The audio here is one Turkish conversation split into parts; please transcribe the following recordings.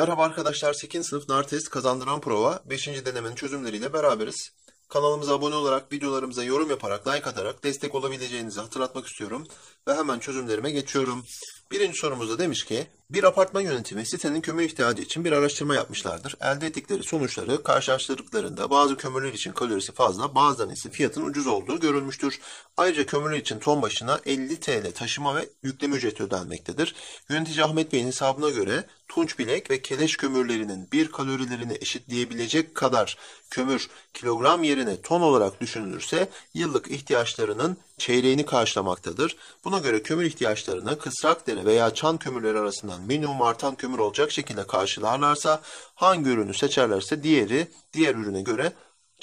Merhaba arkadaşlar 8. sınıf nar test kazandıran prova 5. denemenin çözümleriyle beraberiz. Kanalımıza abone olarak videolarımıza yorum yaparak like atarak destek olabileceğinizi hatırlatmak istiyorum ve hemen çözümlerime geçiyorum. Birinci sorumuzda demiş ki bir apartman yönetimi sitenin kömür ihtiyacı için bir araştırma yapmışlardır. Elde ettikleri sonuçları karşılaştırdıklarında bazı kömürler için kalorisi fazla bazılarının ise fiyatın ucuz olduğu görülmüştür. Ayrıca kömürler için ton başına 50 TL taşıma ve yükleme ücreti ödenmektedir. Yönetici Ahmet Bey'in hesabına göre tunç bilek ve keleş kömürlerinin bir kalorilerini eşitleyebilecek kadar kömür kilogram yerine ton olarak düşünülürse yıllık ihtiyaçlarının çeyreğini karşılamaktadır. Buna göre kömür ihtiyaçlarını kısrak kısrakdere veya çan kömürleri arasından minimum artan kömür olacak şekilde karşılarlarsa hangi ürünü seçerlerse diğeri diğer ürüne göre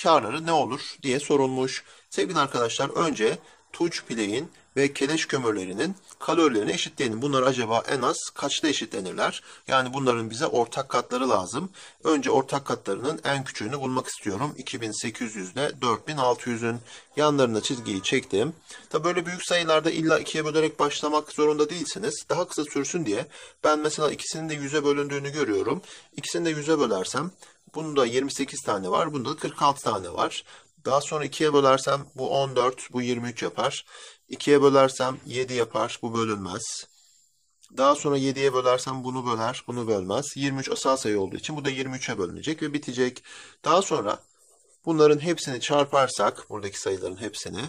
karları ne olur diye sorulmuş. Sevgili arkadaşlar önce Tuç Play'in ve keleş kömürlerinin kalorilerini eşitleyelim. Bunlar acaba en az kaçta eşitlenirler? Yani bunların bize ortak katları lazım. Önce ortak katlarının en küçüğünü bulmak istiyorum. 2800 ile 4600'ün yanlarına çizgiyi çektim. Tabi böyle büyük sayılarda illa ikiye bölerek başlamak zorunda değilsiniz. Daha kısa sürsün diye ben mesela ikisinin de 100'e bölündüğünü görüyorum. İkisini de 100'e bölersem Bunda 28 tane var. Bunda da 46 tane var. Daha sonra ikiye bölersem bu 14, bu 23 yapar. 2'ye bölersem 7 yapar. Bu bölünmez. Daha sonra 7'ye bölersem bunu böler. Bunu bölmez. 23 asal sayı olduğu için bu da 23'e bölünecek ve bitecek. Daha sonra bunların hepsini çarparsak buradaki sayıların hepsini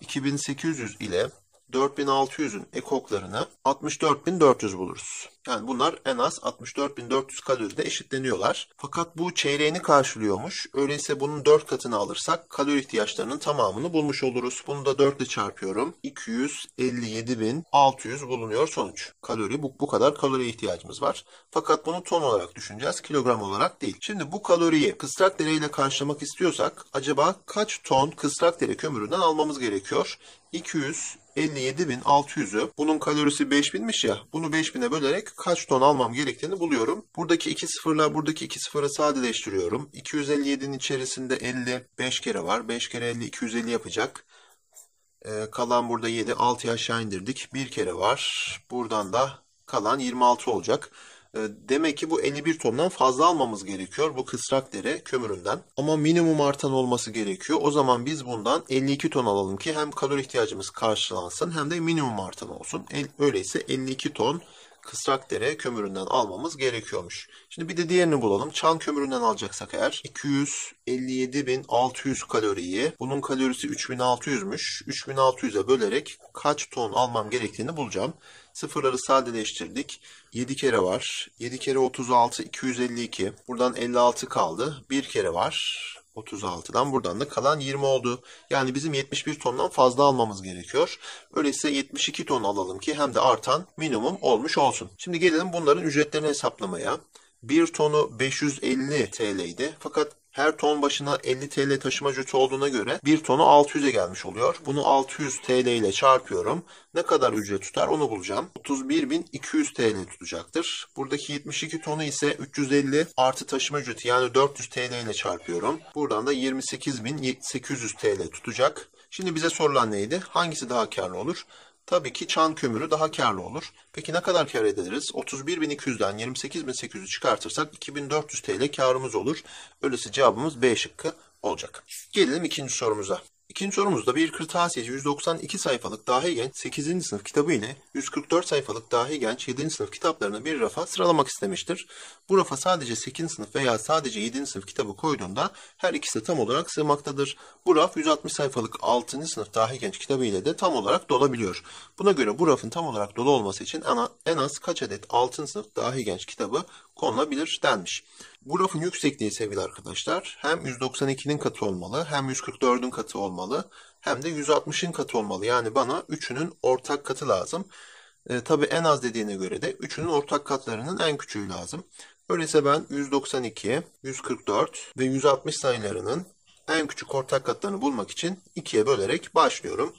2800 ile 4600'ün ekoklarını 64400 buluruz. Yani bunlar en az 64400 kaloride eşitleniyorlar. Fakat bu çeyreğini karşılıyormuş. Öyleyse bunun 4 katını alırsak kalori ihtiyaçlarının tamamını bulmuş oluruz. Bunu da 4 ile çarpıyorum. 257600 bulunuyor sonuç. Kalori bu, bu kadar kalori ihtiyacımız var. Fakat bunu ton olarak düşüneceğiz. Kilogram olarak değil. Şimdi bu kaloriyi kısrak dereyle karşılamak istiyorsak acaba kaç ton kısrak dere kömüründen almamız gerekiyor? 200 57.600'ü. Bunun kalorisi 5000'miş ya. Bunu 5000'e bölerek kaç ton almam gerektiğini buluyorum. Buradaki iki sıfırla buradaki iki sıfıra sadeleştiriyorum. 257'nin içerisinde 50 5 kere var. 5 kere 50 250 yapacak. Ee, kalan burada 7 6'ya aşağı indirdik. 1 kere var. Buradan da kalan 26 olacak. Ee, demek ki bu 51 tondan fazla almamız gerekiyor bu kısrak dere kömüründen. Ama minimum artan olması gerekiyor. O zaman biz bundan 52 ton alalım ki hem kalori ihtiyacımız karşılansın hem de minimum artan olsun. Öyleyse 52 ton kısrak dere kömüründen almamız gerekiyormuş. Şimdi bir de diğerini bulalım. Çan kömüründen alacaksak eğer 257.600 kaloriyi bunun kalorisi 3600'müş. 3600'e bölerek kaç ton almam gerektiğini bulacağım. Sıfırları sadeleştirdik. 7 kere var. 7 kere 36 252. Buradan 56 kaldı. 1 kere var. 36'dan buradan da kalan 20 oldu. Yani bizim 71 tondan fazla almamız gerekiyor. Öyleyse 72 ton alalım ki hem de artan minimum olmuş olsun. Şimdi gelelim bunların ücretlerini hesaplamaya. 1 tonu 550 TL idi. Fakat her ton başına 50 TL taşıma ücreti olduğuna göre bir tonu 600'e gelmiş oluyor. Bunu 600 TL ile çarpıyorum. Ne kadar ücret tutar onu bulacağım. 31.200 TL tutacaktır. Buradaki 72 tonu ise 350 artı taşıma ücreti yani 400 TL ile çarpıyorum. Buradan da 28.800 TL tutacak. Şimdi bize sorulan neydi? Hangisi daha karlı olur? Tabii ki çan kömürü daha karlı olur. Peki ne kadar kar ederiz? 31.200'den 28.800'ü çıkartırsak 2400 TL karımız olur. Öyleyse cevabımız B şıkkı olacak. Gelelim ikinci sorumuza. İkinci sorumuzda bir kırtasiyeci 192 sayfalık Dahi Genç 8. sınıf kitabı ile 144 sayfalık Dahi Genç 7. sınıf kitaplarını bir rafa sıralamak istemiştir. Bu rafa sadece 8. sınıf veya sadece 7. sınıf kitabı koyduğunda her ikisi de tam olarak sığmaktadır. Bu raf 160 sayfalık 6. sınıf Dahi Genç kitabı ile de tam olarak dolabiliyor. Buna göre bu rafın tam olarak dolu olması için en az kaç adet 6. sınıf Dahi Genç kitabı konulabilir denmiş. Grafın yüksekliği sevgili arkadaşlar hem 192'nin katı olmalı hem 144'ün katı olmalı hem de 160'ın katı olmalı. Yani bana üçünün ortak katı lazım. E, tabii en az dediğine göre de üçünün ortak katlarının en küçüğü lazım. Öyleyse ben 192, 144 ve 160 sayılarının en küçük ortak katlarını bulmak için 2'ye bölerek başlıyorum.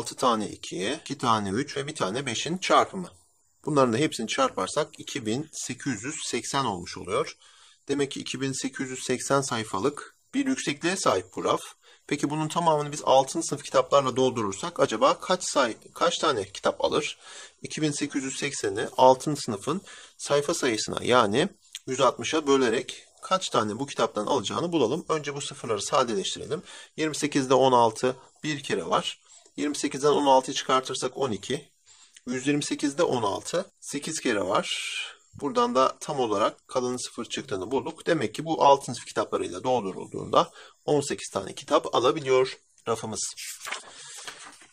6 tane 2'ye, 2 tane 3 ve 1 tane 5'in çarpımı. Bunların da hepsini çarparsak 2880 olmuş oluyor. Demek ki 2880 sayfalık bir yüksekliğe sahip bu raf. Peki bunun tamamını biz 6. sınıf kitaplarla doldurursak acaba kaç say kaç tane kitap alır? 2880'i 6. sınıfın sayfa sayısına yani 160'a bölerek kaç tane bu kitaptan alacağını bulalım. Önce bu sıfırları sadeleştirelim. 28'de 16 bir kere var. 28'den 16'yı çıkartırsak 12. 128'de 16. 8 kere var. Buradan da tam olarak kalanın 0 çıktığını bulduk. Demek ki bu altın kitaplarıyla doldurulduğunda 18 tane kitap alabiliyor rafımız.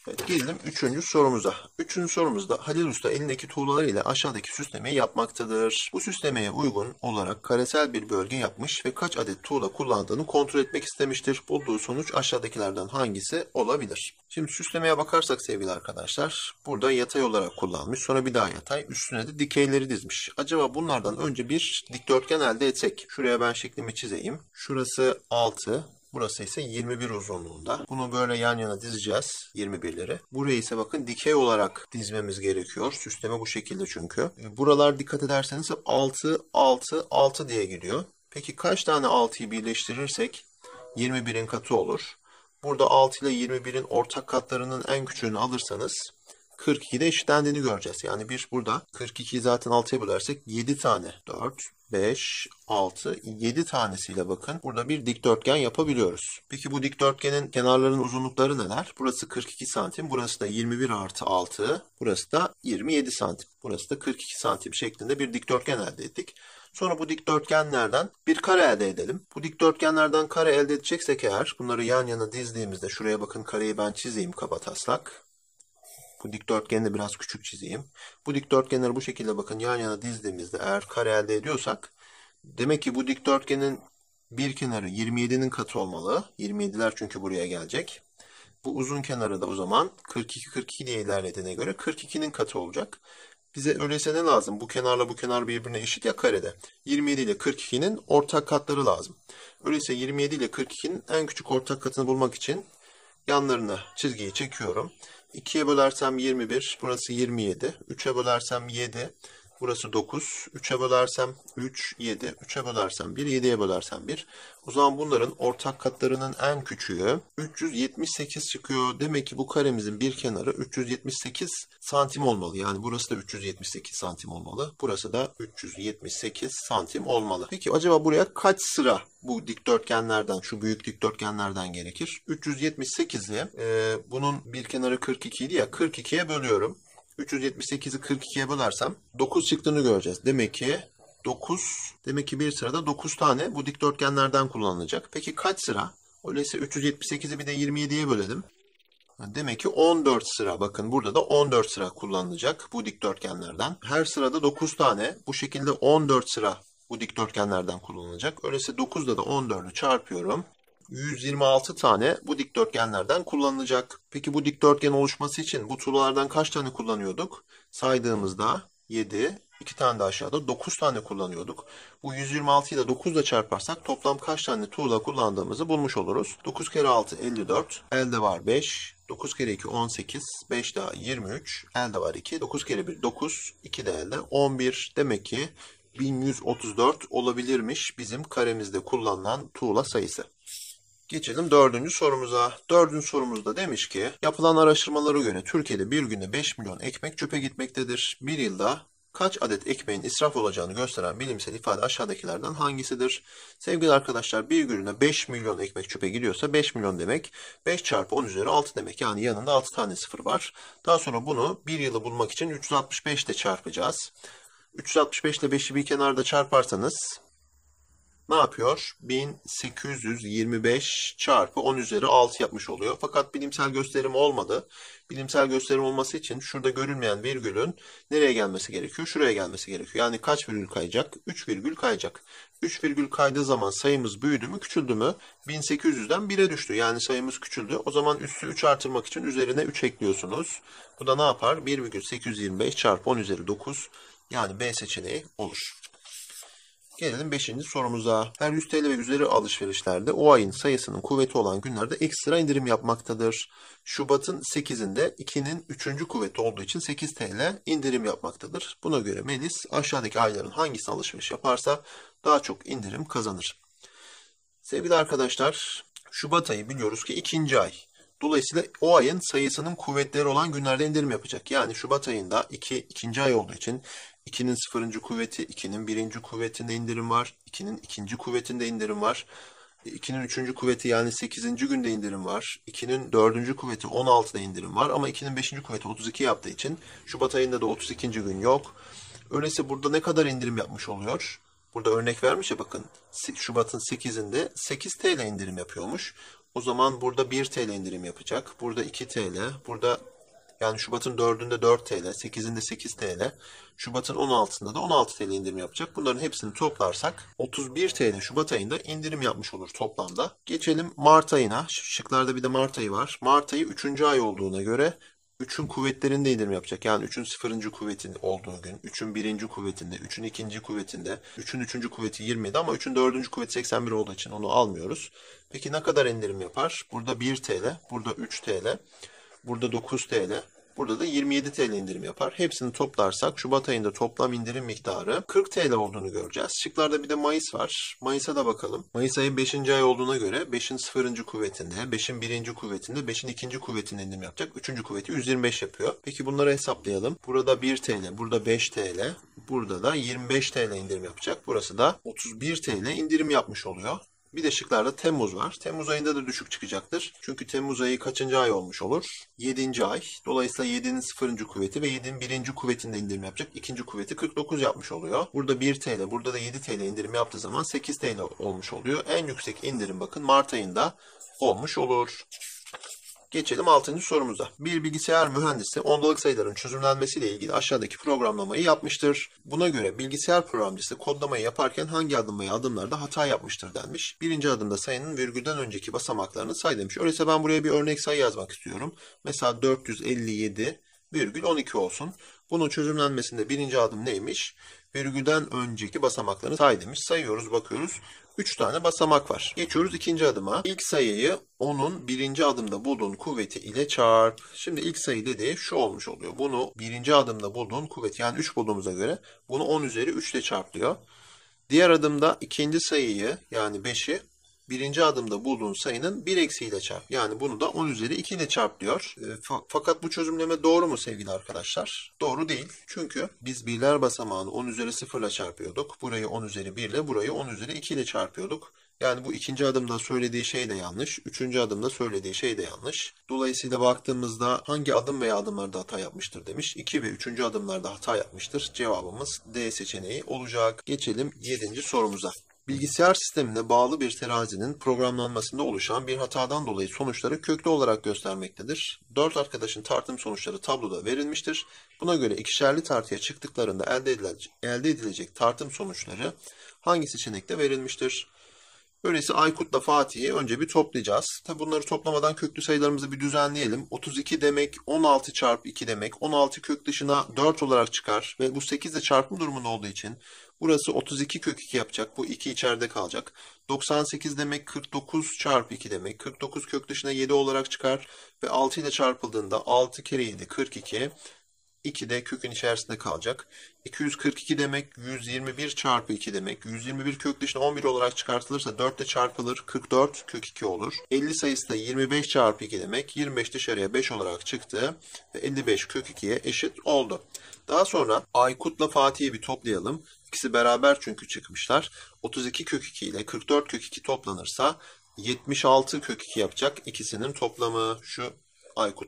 Evet, gelelim üçüncü sorumuza. Üçüncü sorumuzda Halil Usta elindeki ile aşağıdaki süslemeyi yapmaktadır. Bu süslemeye uygun olarak karesel bir bölge yapmış ve kaç adet tuğla kullandığını kontrol etmek istemiştir. Bulduğu sonuç aşağıdakilerden hangisi olabilir? Şimdi süslemeye bakarsak sevgili arkadaşlar burada yatay olarak kullanmış sonra bir daha yatay üstüne de dikeyleri dizmiş. Acaba bunlardan önce bir dikdörtgen elde etsek. Şuraya ben şeklimi çizeyim. Şurası 6 Burası ise 21 uzunluğunda. Bunu böyle yan yana dizeceğiz 21'leri. Burayı ise bakın dikey olarak dizmemiz gerekiyor. Süsleme bu şekilde çünkü. E, buralar dikkat ederseniz 6, 6, 6 diye gidiyor. Peki kaç tane 6'yı birleştirirsek 21'in katı olur. Burada 6 ile 21'in ortak katlarının en küçüğünü alırsanız 42'de eşitlendiğini göreceğiz. Yani bir burada 42 zaten 6'ya bölersek 7 tane 4, 5, 6, 7 tanesiyle bakın burada bir dikdörtgen yapabiliyoruz. Peki bu dikdörtgenin kenarlarının uzunlukları neler? Burası 42 santim, burası da 21 artı 6, burası da 27 santim, burası da 42 santim şeklinde bir dikdörtgen elde ettik. Sonra bu dikdörtgenlerden bir kare elde edelim. Bu dikdörtgenlerden kare elde edeceksek eğer bunları yan yana dizdiğimizde şuraya bakın kareyi ben çizeyim kabataslak. Bu dikdörtgeni de biraz küçük çizeyim. Bu dikdörtgenleri bu şekilde bakın yan yana dizdiğimizde eğer kare elde ediyorsak demek ki bu dikdörtgenin bir kenarı 27'nin katı olmalı. 27'ler çünkü buraya gelecek. Bu uzun kenarı da o zaman 42 42 diye ilerlediğine göre 42'nin katı olacak. Bize öyleyse ne lazım? Bu kenarla bu kenar birbirine eşit ya karede. 27 ile 42'nin ortak katları lazım. Öyleyse 27 ile 42'nin en küçük ortak katını bulmak için yanlarına çizgiyi çekiyorum. 2'ye bölersem 21, burası 27. 3'e bölersem 7. Burası 9. 3'e bölersem 3, 7. 3'e bölersem 1, 7'ye bölersem 1. O zaman bunların ortak katlarının en küçüğü 378 çıkıyor. Demek ki bu karemizin bir kenarı 378 santim olmalı. Yani burası da 378 santim olmalı. Burası da 378 santim olmalı. Peki acaba buraya kaç sıra bu dikdörtgenlerden, şu büyük dikdörtgenlerden gerekir? 378'i e, bunun bir kenarı 42 idi ya 42'ye bölüyorum. 378'i 42'ye bölersem 9 çıktığını göreceğiz. Demek ki 9 demek ki bir sırada 9 tane bu dikdörtgenlerden kullanılacak. Peki kaç sıra? Öyleyse 378'i bir de 27'ye bölelim. Demek ki 14 sıra bakın burada da 14 sıra kullanılacak bu dikdörtgenlerden. Her sırada 9 tane bu şekilde 14 sıra bu dikdörtgenlerden kullanılacak. Öyleyse 9'da da 14'ü çarpıyorum. 126 tane bu dikdörtgenlerden kullanılacak. Peki bu dikdörtgen oluşması için bu tuğlalardan kaç tane kullanıyorduk? Saydığımızda 7, 2 tane de aşağıda 9 tane kullanıyorduk. Bu 126'yı da 9 ile çarparsak toplam kaç tane tuğla kullandığımızı bulmuş oluruz. 9 kere 6 54, elde var 5, 9 kere 2 18, 5 daha 23, elde var 2, 9 kere 1 9, 2 de elde 11. Demek ki 1134 olabilirmiş bizim karemizde kullanılan tuğla sayısı. Geçelim dördüncü sorumuza. Dördüncü sorumuzda demiş ki yapılan araştırmalara göre Türkiye'de bir günde 5 milyon ekmek çöpe gitmektedir. Bir yılda kaç adet ekmeğin israf olacağını gösteren bilimsel ifade aşağıdakilerden hangisidir? Sevgili arkadaşlar bir günde 5 milyon ekmek çöpe gidiyorsa 5 milyon demek 5 çarpı 10 üzeri 6 demek. Yani yanında 6 tane sıfır var. Daha sonra bunu bir yılı bulmak için 365 ile çarpacağız. 365 ile 5'i bir kenarda çarparsanız ne yapıyor? 1825 çarpı 10 üzeri 6 yapmış oluyor. Fakat bilimsel gösterim olmadı. Bilimsel gösterim olması için şurada görülmeyen virgülün nereye gelmesi gerekiyor? Şuraya gelmesi gerekiyor. Yani kaç virgül kayacak? 3 virgül kayacak. 3 virgül kaydığı zaman sayımız büyüdü mü küçüldü mü? 1800'den 1'e düştü. Yani sayımız küçüldü. O zaman üssü 3 artırmak için üzerine 3 ekliyorsunuz. Bu da ne yapar? 1,825 çarpı 10 üzeri 9 yani B seçeneği olur. Gelelim 5. sorumuza. Her 100 TL ve üzeri alışverişlerde o ayın sayısının kuvveti olan günlerde ekstra indirim yapmaktadır. Şubat'ın 8'inde 2'nin 3. kuvveti olduğu için 8 TL indirim yapmaktadır. Buna göre Melis aşağıdaki ayların hangisine alışveriş yaparsa daha çok indirim kazanır. Sevgili arkadaşlar, Şubat ayı biliyoruz ki ikinci ay. Dolayısıyla o ayın sayısının kuvvetleri olan günlerde indirim yapacak. Yani Şubat ayında 2 iki, ikinci ay olduğu için 2'nin sıfırıncı kuvveti, 2'nin birinci kuvvetinde indirim var, 2'nin ikinci kuvvetinde indirim var. 2'nin 3. kuvveti yani 8. günde indirim var. 2'nin 4. kuvveti 16'da indirim var. Ama 2'nin 5. kuvveti 32 yaptığı için Şubat ayında da 32. gün yok. Öyleyse burada ne kadar indirim yapmış oluyor? Burada örnek vermiş ya bakın. Şubat'ın 8'inde 8 TL indirim yapıyormuş. O zaman burada 1 TL indirim yapacak. Burada 2 TL. Burada yani Şubat'ın 4'ünde 4 TL, 8'inde 8 TL, Şubat'ın 16'sında da 16 TL indirim yapacak. Bunların hepsini toplarsak 31 TL Şubat ayında indirim yapmış olur toplamda. Geçelim Mart ayına. Şıklarda bir de Mart ayı var. Mart ayı 3. ay olduğuna göre 3'ün kuvvetlerinde indirim yapacak. Yani 3'ün 0. kuvvetin olduğu gün, 3'ün 1. kuvvetinde, 3'ün 2. kuvvetinde, 3'ün 3. kuvveti 27 ama 3'ün 4. kuvveti 81 olduğu için onu almıyoruz. Peki ne kadar indirim yapar? Burada 1 TL, burada 3 TL. Burada 9 TL. Burada da 27 TL indirim yapar. Hepsini toplarsak Şubat ayında toplam indirim miktarı 40 TL olduğunu göreceğiz. Şıklarda bir de Mayıs var. Mayıs'a da bakalım. Mayıs ayı 5. ay olduğuna göre 5'in 0. kuvvetinde, 5'in 1. kuvvetinde, 5'in 2. kuvvetinde indirim yapacak. 3. kuvveti 125 yapıyor. Peki bunları hesaplayalım. Burada 1 TL, burada 5 TL, burada da 25 TL indirim yapacak. Burası da 31 TL indirim yapmış oluyor. Bir de şıklarda Temmuz var. Temmuz ayında da düşük çıkacaktır. Çünkü Temmuz ayı kaçıncı ay olmuş olur? 7. ay. Dolayısıyla 7'nin 0. kuvveti ve 7'nin 1. kuvvetinde indirim yapacak. 2. kuvveti 49 yapmış oluyor. Burada 1 TL, burada da 7 TL indirim yaptığı zaman 8 TL olmuş oluyor. En yüksek indirim bakın Mart ayında olmuş olur. Geçelim 6. sorumuza. Bir bilgisayar mühendisi ondalık sayıların çözümlenmesiyle ilgili aşağıdaki programlamayı yapmıştır. Buna göre bilgisayar programcısı kodlamayı yaparken hangi adım veya adımlarda hata yapmıştır denmiş. Birinci adımda sayının virgülden önceki basamaklarını say demiş. Öyleyse ben buraya bir örnek sayı yazmak istiyorum. Mesela 457 virgül 12 olsun. Bunun çözümlenmesinde birinci adım neymiş? Virgülden önceki basamaklarını say demiş. Sayıyoruz bakıyoruz. 3 tane basamak var. Geçiyoruz ikinci adıma. İlk sayıyı onun birinci adımda bulduğun kuvveti ile çarp. Şimdi ilk sayı dediği şu olmuş oluyor. Bunu birinci adımda bulduğun kuvvet yani 3 bulduğumuza göre bunu 10 üzeri 3 ile çarp diyor. Diğer adımda ikinci sayıyı yani 5'i birinci adımda bulduğun sayının bir eksiğiyle çarp. Yani bunu da 10 üzeri 2 ile çarp diyor. E, fakat bu çözümleme doğru mu sevgili arkadaşlar? Doğru değil. Çünkü biz birler basamağını 10 üzeri 0 ile çarpıyorduk. Burayı 10 üzeri 1 ile burayı 10 üzeri 2 ile çarpıyorduk. Yani bu ikinci adımda söylediği şey de yanlış. Üçüncü adımda söylediği şey de yanlış. Dolayısıyla baktığımızda hangi adım veya adımlarda hata yapmıştır demiş. İki ve üçüncü adımlarda hata yapmıştır. Cevabımız D seçeneği olacak. Geçelim yedinci sorumuza bilgisayar sistemine bağlı bir terazinin programlanmasında oluşan bir hatadan dolayı sonuçları köklü olarak göstermektedir. Dört arkadaşın tartım sonuçları tabloda verilmiştir. Buna göre ikişerli tartıya çıktıklarında elde edilecek, elde edilecek tartım sonuçları hangi seçenekte verilmiştir? Öyleyse Aykut'la Fatih'i önce bir toplayacağız. Tabi bunları toplamadan köklü sayılarımızı bir düzenleyelim. 32 demek 16 çarpı 2 demek. 16 kök dışına 4 olarak çıkar ve bu 8 de çarpım durumunda olduğu için Burası 32 kök 2 yapacak. Bu 2 içeride kalacak. 98 demek 49 çarpı 2 demek. 49 kök dışına 7 olarak çıkar ve 6 ile çarpıldığında 6 kere 7 42. 2 de kökün içerisinde kalacak. 242 demek 121 çarpı 2 demek. 121 kök dışına 11 olarak çıkartılırsa 4 ile çarpılır. 44 kök 2 olur. 50 sayısı da 25 çarpı 2 demek. 25 dışarıya 5 olarak çıktı. Ve 55 kök 2'ye eşit oldu. Daha sonra Aykut'la Fatih'i bir toplayalım. İkisi beraber çünkü çıkmışlar. 32 kök 2 ile 44 kök 2 toplanırsa 76 kök 2 yapacak ikisinin toplamı şu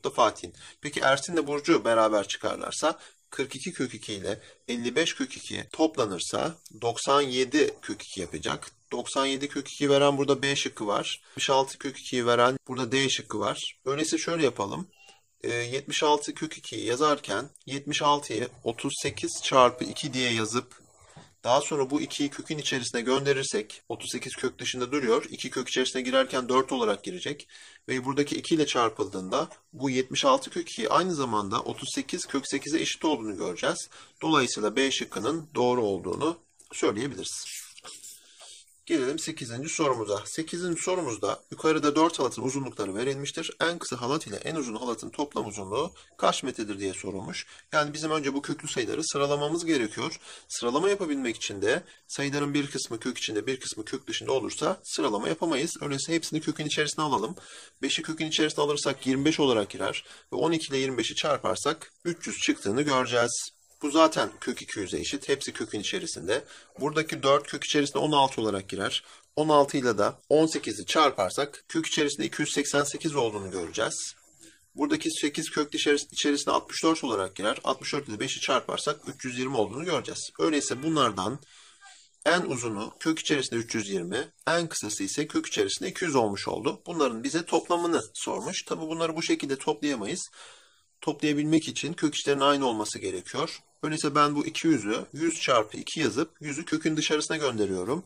da Fatih'in. Peki Ersin de Burcu beraber çıkarlarsa 42 kök 2 ile 55 kök 2 toplanırsa 97 kök 2 yapacak. 97 kök 2 veren burada B şıkkı var. 76 kök 2'yi veren burada D şıkkı var. Öyleyse şöyle yapalım. 76 ee, kök 2'yi yazarken 76'yı 38 çarpı 2 diye yazıp daha sonra bu 2'yi kökün içerisine gönderirsek 38 kök dışında duruyor. 2 kök içerisine girerken 4 olarak girecek. Ve buradaki 2 ile çarpıldığında bu 76 kök 2 aynı zamanda 38 kök 8'e eşit olduğunu göreceğiz. Dolayısıyla B şıkkının doğru olduğunu söyleyebiliriz. Gelelim 8. sorumuza. 8. sorumuzda yukarıda 4 halatın uzunlukları verilmiştir. En kısa halat ile en uzun halatın toplam uzunluğu kaç metredir diye sorulmuş. Yani bizim önce bu köklü sayıları sıralamamız gerekiyor. Sıralama yapabilmek için de sayıların bir kısmı kök içinde bir kısmı kök dışında olursa sıralama yapamayız. Öyleyse hepsini kökün içerisine alalım. 5'i kökün içerisine alırsak 25 olarak girer ve 12 ile 25'i çarparsak 300 çıktığını göreceğiz. Bu zaten kök 200'e eşit. Hepsi kökün içerisinde. Buradaki 4 kök içerisinde 16 olarak girer. 16 ile da 18'i çarparsak kök içerisinde 288 olduğunu göreceğiz. Buradaki 8 kök içerisinde 64 olarak girer. 64 ile 5'i çarparsak 320 olduğunu göreceğiz. Öyleyse bunlardan en uzunu kök içerisinde 320, en kısası ise kök içerisinde 200 olmuş oldu. Bunların bize toplamını sormuş. Tabi bunları bu şekilde toplayamayız. Toplayabilmek için kök içlerinin aynı olması gerekiyor. Öyleyse ben bu 200'ü 100 çarpı 2 yazıp 100'ü kökün dışarısına gönderiyorum.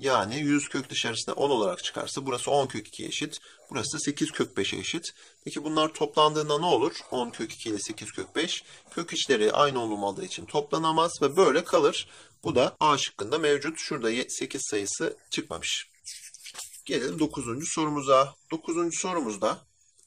Yani 100 kök dışarısına 10 olarak çıkarsa burası 10 kök 2'ye eşit. Burası da 8 kök 5'e eşit. Peki bunlar toplandığında ne olur? 10 kök 2 ile 8 kök 5. Kök içleri aynı olmadığı için toplanamaz ve böyle kalır. Bu da A şıkkında mevcut. Şurada 8 sayısı çıkmamış. Gelelim 9. sorumuza. 9. sorumuzda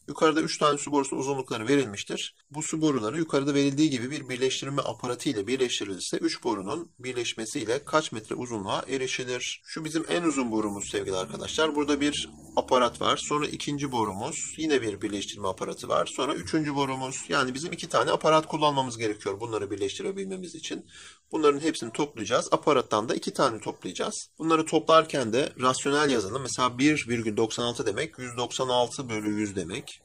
Yukarıda 3 tane su borusu uzunlukları verilmiştir. Bu su boruları yukarıda verildiği gibi bir birleştirme aparatı ile birleştirilirse 3 borunun birleşmesiyle kaç metre uzunluğa erişilir? Şu bizim en uzun borumuz sevgili arkadaşlar. Burada bir aparat var. Sonra ikinci borumuz. Yine bir birleştirme aparatı var. Sonra üçüncü borumuz. Yani bizim iki tane aparat kullanmamız gerekiyor bunları birleştirebilmemiz için. Bunların hepsini toplayacağız. Aparattan da iki tane toplayacağız. Bunları toplarken de rasyonel yazalım. Mesela 1,96 demek 196 bölü 100 demek.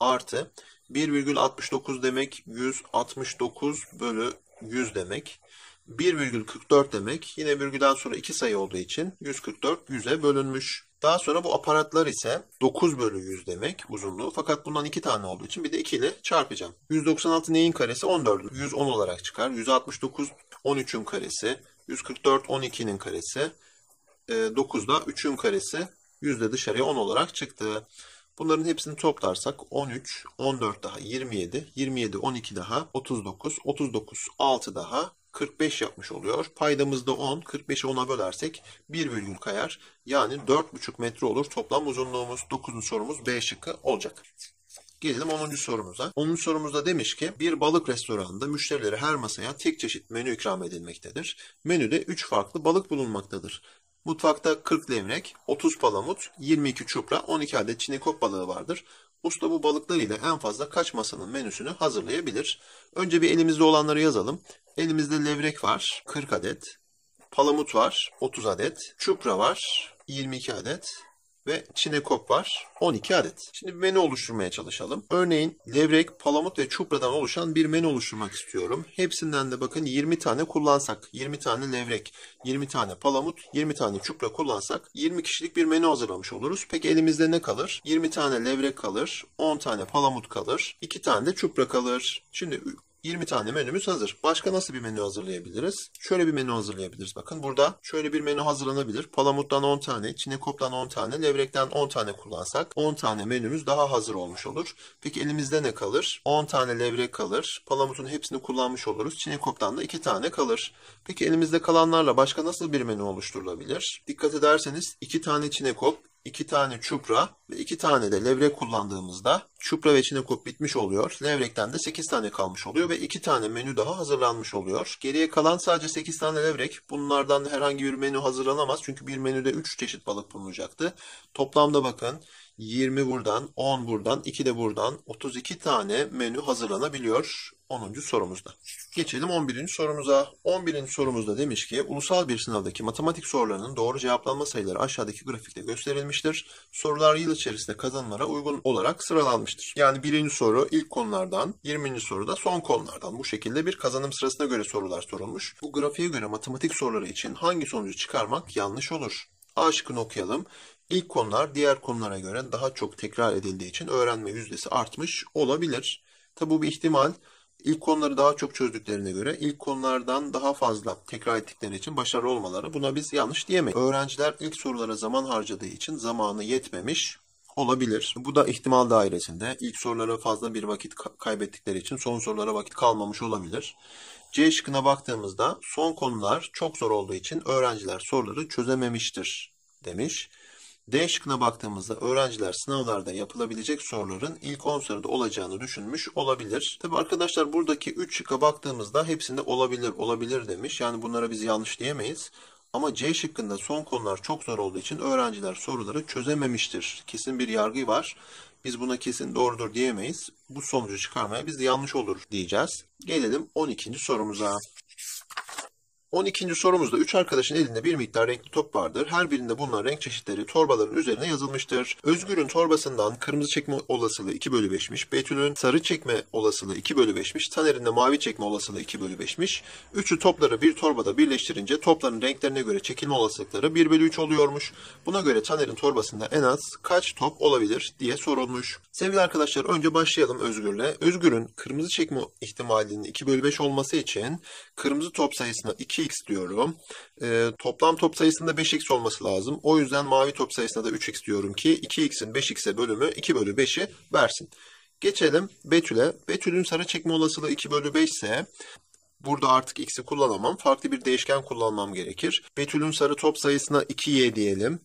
Artı 1,69 demek 169 bölü 100 demek. 1,44 demek yine virgülden sonra iki sayı olduğu için 144 100'e bölünmüş. Daha sonra bu aparatlar ise 9 bölü 100 demek uzunluğu. Fakat bundan 2 tane olduğu için bir de 2 ile çarpacağım. 196 neyin karesi? 14. 110 olarak çıkar. 169 13'ün karesi. 144 12'nin karesi. 9 ee, da 3'ün karesi. 100 de dışarıya 10 olarak çıktı. Bunların hepsini toplarsak 13, 14 daha 27, 27, 12 daha 39, 39, 6 daha 45 yapmış oluyor. Paydamız da 10. 45'i 10'a bölersek 1 virgül kayar. Yani 4,5 metre olur. Toplam uzunluğumuz 9. sorumuz B şıkkı olacak. Gelelim 10. sorumuza. 10. sorumuzda demiş ki bir balık restoranında müşterilere her masaya tek çeşit menü ikram edilmektedir. Menüde 3 farklı balık bulunmaktadır. Mutfakta 40 levrek, 30 palamut, 22 çupra, 12 adet çinekop balığı vardır. Usta bu balıklar ile en fazla kaç masanın menüsünü hazırlayabilir? Önce bir elimizde olanları yazalım. Elimizde levrek var 40 adet. Palamut var 30 adet. Çupra var 22 adet ve çinekop var 12 adet. Şimdi bir menü oluşturmaya çalışalım. Örneğin levrek, palamut ve çupradan oluşan bir menü oluşturmak istiyorum. Hepsinden de bakın 20 tane kullansak, 20 tane levrek, 20 tane palamut, 20 tane çupra kullansak 20 kişilik bir menü hazırlamış oluruz. Peki elimizde ne kalır? 20 tane levrek kalır, 10 tane palamut kalır, 2 tane de çupra kalır. Şimdi 20 tane menümüz hazır. Başka nasıl bir menü hazırlayabiliriz? Şöyle bir menü hazırlayabiliriz. Bakın burada şöyle bir menü hazırlanabilir. Palamut'tan 10 tane, Çinekop'tan 10 tane, Levrek'ten 10 tane kullansak 10 tane menümüz daha hazır olmuş olur. Peki elimizde ne kalır? 10 tane levrek kalır. Palamut'un hepsini kullanmış oluruz. Çinekop'tan da 2 tane kalır. Peki elimizde kalanlarla başka nasıl bir menü oluşturulabilir? Dikkat ederseniz 2 tane Çinekop, 2 tane çupra ve 2 tane de levrek kullandığımızda çupra ve çinekop bitmiş oluyor. Levrekten de 8 tane kalmış oluyor ve 2 tane menü daha hazırlanmış oluyor. Geriye kalan sadece 8 tane levrek. Bunlardan herhangi bir menü hazırlanamaz. Çünkü bir menüde 3 çeşit balık bulunacaktı. Toplamda bakın 20 buradan, 10 buradan, 2 de buradan 32 tane menü hazırlanabiliyor. 10. sorumuzda. Geçelim 11. sorumuza. 11. sorumuzda demiş ki ulusal bir sınavdaki matematik sorularının doğru cevaplanma sayıları aşağıdaki grafikte gösterilmiştir. Sorular yıl içerisinde kazanlara uygun olarak sıralanmıştır. Yani birinci soru ilk konulardan, 20. soru da son konulardan. Bu şekilde bir kazanım sırasına göre sorular sorulmuş. Bu grafiğe göre matematik soruları için hangi sonucu çıkarmak yanlış olur? A şıkkını okuyalım. İlk konular diğer konulara göre daha çok tekrar edildiği için öğrenme yüzdesi artmış olabilir. Tabi bu bir ihtimal. İlk konuları daha çok çözdüklerine göre ilk konulardan daha fazla tekrar ettikleri için başarılı olmaları buna biz yanlış diyemeyiz. Öğrenciler ilk sorulara zaman harcadığı için zamanı yetmemiş olabilir. Bu da ihtimal dairesinde. İlk sorulara fazla bir vakit kaybettikleri için son sorulara vakit kalmamış olabilir. C şıkkına baktığımızda son konular çok zor olduğu için öğrenciler soruları çözememiştir demiş. D şıkkına baktığımızda öğrenciler sınavlarda yapılabilecek soruların ilk 10 sırada olacağını düşünmüş olabilir. Tabi arkadaşlar buradaki 3 şıkka baktığımızda hepsinde olabilir olabilir demiş. Yani bunlara biz yanlış diyemeyiz. Ama C şıkkında son konular çok zor olduğu için öğrenciler soruları çözememiştir. Kesin bir yargı var. Biz buna kesin doğrudur diyemeyiz. Bu sonucu çıkarmaya biz de yanlış olur diyeceğiz. Gelelim 12. sorumuza. 12. sorumuzda 3 arkadaşın elinde bir miktar renkli top vardır. Her birinde bulunan renk çeşitleri torbaların üzerine yazılmıştır. Özgür'ün torbasından kırmızı çekme olasılığı 2 bölü 5'miş. Betül'ün sarı çekme olasılığı 2 bölü 5'miş. Taner'in de mavi çekme olasılığı 2 bölü 5'miş. Üçü topları bir torbada birleştirince topların renklerine göre çekilme olasılıkları 1 bölü 3 oluyormuş. Buna göre Taner'in torbasında en az kaç top olabilir diye sorulmuş. Sevgili arkadaşlar önce başlayalım Özgür'le. Özgür'ün kırmızı çekme ihtimalinin 2 bölü 5 olması için kırmızı top sayısına 2 2x diyorum. E, toplam top sayısında 5x olması lazım. O yüzden mavi top sayısına da 3x diyorum ki 2x'in 5x'e bölümü 2 bölü 5'i versin. Geçelim Betül'e. Betül'ün sarı çekme olasılığı 2 bölü 5 ise Burada artık x'i kullanamam. Farklı bir değişken kullanmam gerekir. Betül'ün sarı top sayısına 2y diyelim.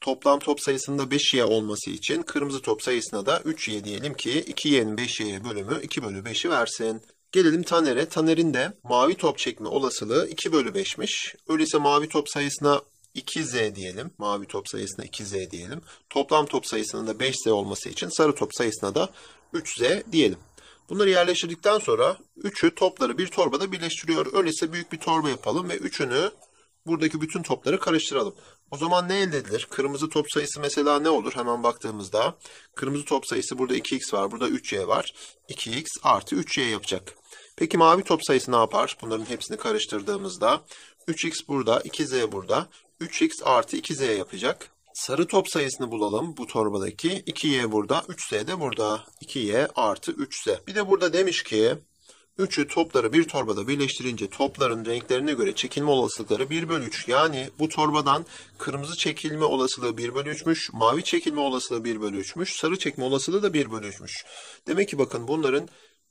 Toplam top sayısında 5y olması için kırmızı top sayısına da 3y diyelim ki 2y'nin 5 y bölümü 2 bölü 5'i versin. Gelelim Taner'e. Taner'in de mavi top çekme olasılığı 2 bölü 5'miş. Öyleyse mavi top sayısına 2z diyelim. Mavi top sayısına 2z diyelim. Toplam top sayısının da 5z olması için sarı top sayısına da 3z diyelim. Bunları yerleştirdikten sonra 3'ü topları bir torbada birleştiriyor. Öyleyse büyük bir torba yapalım ve 3'ünü buradaki bütün topları karıştıralım. O zaman ne elde edilir? Kırmızı top sayısı mesela ne olur? Hemen baktığımızda kırmızı top sayısı burada 2x var, burada 3y var. 2x artı 3y yapacak. Peki mavi top sayısı ne yapar? Bunların hepsini karıştırdığımızda 3x burada, 2z burada. 3x artı 2z yapacak. Sarı top sayısını bulalım bu torbadaki. 2y burada, 3z de burada. 2y artı 3z. Bir de burada demiş ki Üçü topları bir torbada birleştirince topların renklerine göre çekilme olasılıkları 1 bölü 3. Yani bu torbadan kırmızı çekilme olasılığı 1 bölü 3'müş, mavi çekilme olasılığı 1 bölü 3'müş, sarı çekme olasılığı da 1 bölü 3'müş. Demek ki bakın bunların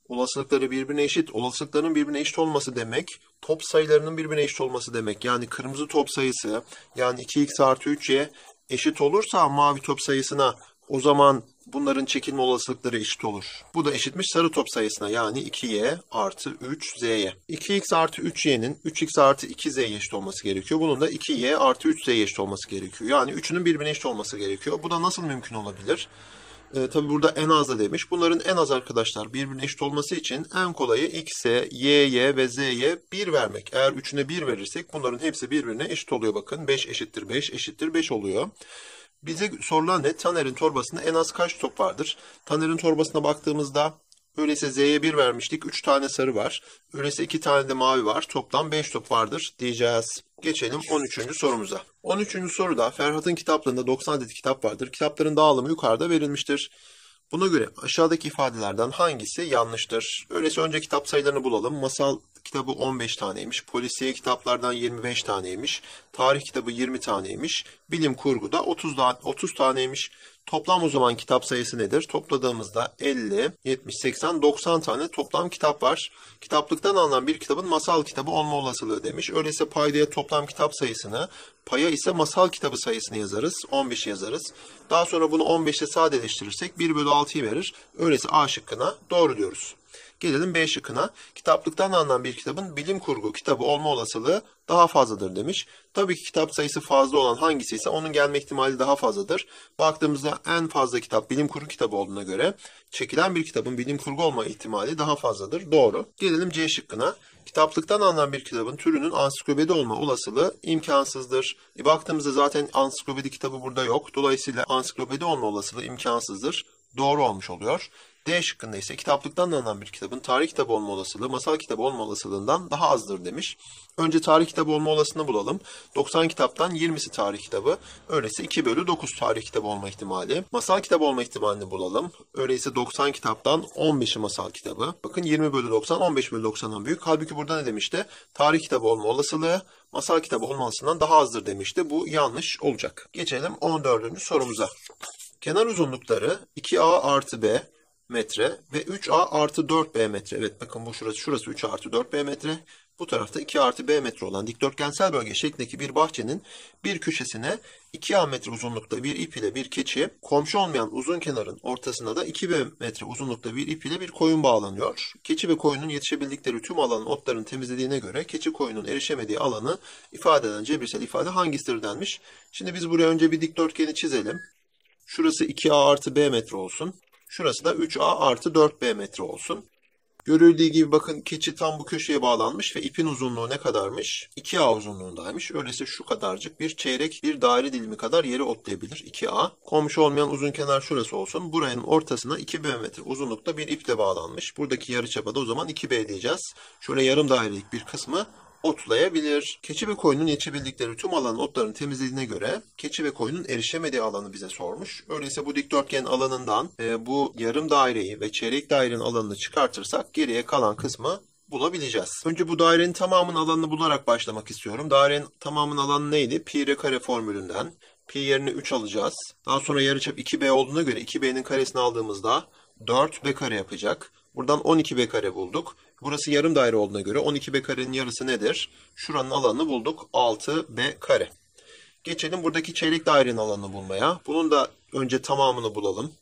olasılıkları birbirine eşit. Olasılıkların birbirine eşit olması demek top sayılarının birbirine eşit olması demek. Yani kırmızı top sayısı yani 2x artı 3y eşit olursa mavi top sayısına o zaman bunların çekilme olasılıkları eşit olur. Bu da eşitmiş sarı top sayısına yani 2y artı 3z'ye. 2x artı 3y'nin 3x artı 2z'ye eşit olması gerekiyor. Bunun da 2y artı 3z'ye eşit olması gerekiyor. Yani üçünün birbirine eşit olması gerekiyor. Bu da nasıl mümkün olabilir? E, tabii burada en az da demiş. Bunların en az arkadaşlar birbirine eşit olması için en kolayı x'e, y'ye ve z'ye 1 vermek. Eğer üçüne 1 verirsek bunların hepsi birbirine eşit oluyor bakın. 5 eşittir 5 eşittir 5 oluyor. Bize sorulan ne? Taner'in torbasında en az kaç top vardır? Taner'in torbasına baktığımızda Öyleyse Z'ye 1 vermiştik. 3 tane sarı var. Öyleyse 2 tane de mavi var. Toplam 5 top vardır diyeceğiz. Geçelim 13. sorumuza. 13. soruda Ferhat'ın kitaplarında 90 adet kitap vardır. Kitapların dağılımı yukarıda verilmiştir. Buna göre aşağıdaki ifadelerden hangisi yanlıştır? Öyleyse önce kitap sayılarını bulalım. Masal kitabı 15 taneymiş. Polisiye kitaplardan 25 taneymiş. Tarih kitabı 20 taneymiş. Bilim kurgu da 30, 30 taneymiş. Toplam o zaman kitap sayısı nedir? Topladığımızda 50, 70, 80, 90 tane toplam kitap var. Kitaplıktan alınan bir kitabın masal kitabı olma olasılığı demiş. Öyleyse paydaya toplam kitap sayısını, paya ise masal kitabı sayısını yazarız. 15 yazarız. Daha sonra bunu 15 ile sadeleştirirsek 1 bölü 6'yı verir. Öyleyse A şıkkına doğru diyoruz. Gelelim B şıkkına. Kitaplıktan alınan bir kitabın bilim kurgu kitabı olma olasılığı daha fazladır demiş. Tabii ki kitap sayısı fazla olan hangisi ise onun gelme ihtimali daha fazladır. Baktığımızda en fazla kitap bilim kurgu kitabı olduğuna göre çekilen bir kitabın bilim kurgu olma ihtimali daha fazladır. Doğru. Gelelim C şıkkına. Kitaplıktan alınan bir kitabın türünün ansiklopedi olma olasılığı imkansızdır. E baktığımızda zaten ansiklopedi kitabı burada yok. Dolayısıyla ansiklopedi olma olasılığı imkansızdır. Doğru olmuş oluyor. D şıkkında ise kitaplıktan alınan bir kitabın tarih kitabı olma olasılığı masal kitabı olma olasılığından daha azdır demiş. Önce tarih kitabı olma olasılığını bulalım. 90 kitaptan 20'si tarih kitabı. Öyleyse 2 bölü 9 tarih kitabı olma ihtimali. Masal kitabı olma ihtimalini bulalım. Öyleyse 90 kitaptan 15'i masal kitabı. Bakın 20 bölü 90, 15 bölü 90'dan büyük. Halbuki burada ne demişti? Tarih kitabı olma olasılığı masal kitabı olmasından daha azdır demişti. Bu yanlış olacak. Geçelim 14. sorumuza. Kenar uzunlukları 2a artı b metre ve 3A artı 4B metre. Evet bakın bu şurası, şurası 3A artı 4B metre. Bu tarafta 2 artı B metre olan dikdörtgensel bölge şeklindeki bir bahçenin bir köşesine 2A metre uzunlukta bir ip ile bir keçi, komşu olmayan uzun kenarın ortasına da 2 B metre uzunlukta bir ip ile bir koyun bağlanıyor. Keçi ve koyunun yetişebildikleri tüm alanın otların temizlediğine göre keçi koyunun erişemediği alanı ifade eden cebirsel ifade hangisidir denmiş. Şimdi biz buraya önce bir dikdörtgeni çizelim. Şurası 2A artı B metre olsun. Şurası da 3A artı 4B metre olsun. Görüldüğü gibi bakın keçi tam bu köşeye bağlanmış ve ipin uzunluğu ne kadarmış? 2A uzunluğundaymış. Öyleyse şu kadarcık bir çeyrek bir daire dilimi kadar yeri otlayabilir 2A. Komşu olmayan uzun kenar şurası olsun. Buranın ortasına 2B metre uzunlukta bir ip de bağlanmış. Buradaki yarıçapa da o zaman 2B diyeceğiz. Şöyle yarım dairelik bir kısmı otlayabilir. Keçi ve koyunun yetişebildikleri tüm alanın otların temizlediğine göre keçi ve koyunun erişemediği alanı bize sormuş. Öyleyse bu dikdörtgen alanından e, bu yarım daireyi ve çeyrek dairenin alanını çıkartırsak geriye kalan kısmı bulabileceğiz. Önce bu dairenin tamamının alanını bularak başlamak istiyorum. Dairenin tamamının alanı neydi? Pi r kare formülünden. Pi yerine 3 alacağız. Daha sonra yarıçap 2b olduğuna göre 2b'nin karesini aldığımızda 4b kare yapacak. Buradan 12b kare bulduk. Burası yarım daire olduğuna göre 12b karenin yarısı nedir? Şuranın alanını bulduk. 6b kare. Geçelim buradaki çeyrek dairenin alanını bulmaya. Bunun da önce tamamını bulalım.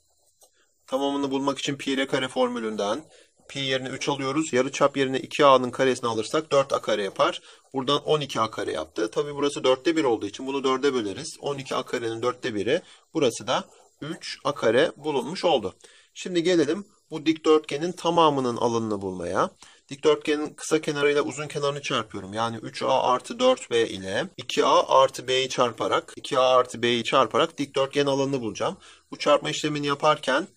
Tamamını bulmak için pi ile kare formülünden pi yerine 3 alıyoruz. Yarı çap yerine 2a'nın karesini alırsak 4a kare yapar. Buradan 12a kare yaptı. Tabi burası 4'te 1 olduğu için bunu 4'e böleriz. 12a karenin 4'te 1'i. Burası da 3a kare bulunmuş oldu. Şimdi gelelim bu dikdörtgenin tamamının alanını bulmaya, dikdörtgenin kısa kenarıyla uzun kenarını çarpıyorum. Yani 3a artı 4b ile 2a artı b'yi çarparak, 2a artı b'yi çarparak dikdörtgen alanını bulacağım. Bu çarpma işlemini yaparken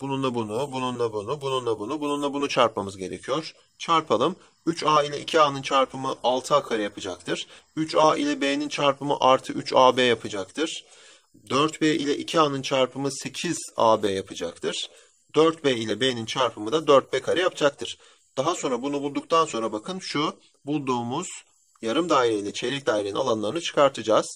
bununla bunu, bununla bunu, bununla bunu, bununla bunu çarpmamız gerekiyor. Çarpalım. 3a ile 2a'nın çarpımı 6a kare yapacaktır. 3a ile b'nin çarpımı artı 3ab yapacaktır. 4b ile 2a'nın çarpımı 8ab yapacaktır. 4b ile b'nin çarpımı da 4b kare yapacaktır. Daha sonra bunu bulduktan sonra bakın şu bulduğumuz yarım daire ile çeyrek dairenin alanlarını çıkartacağız.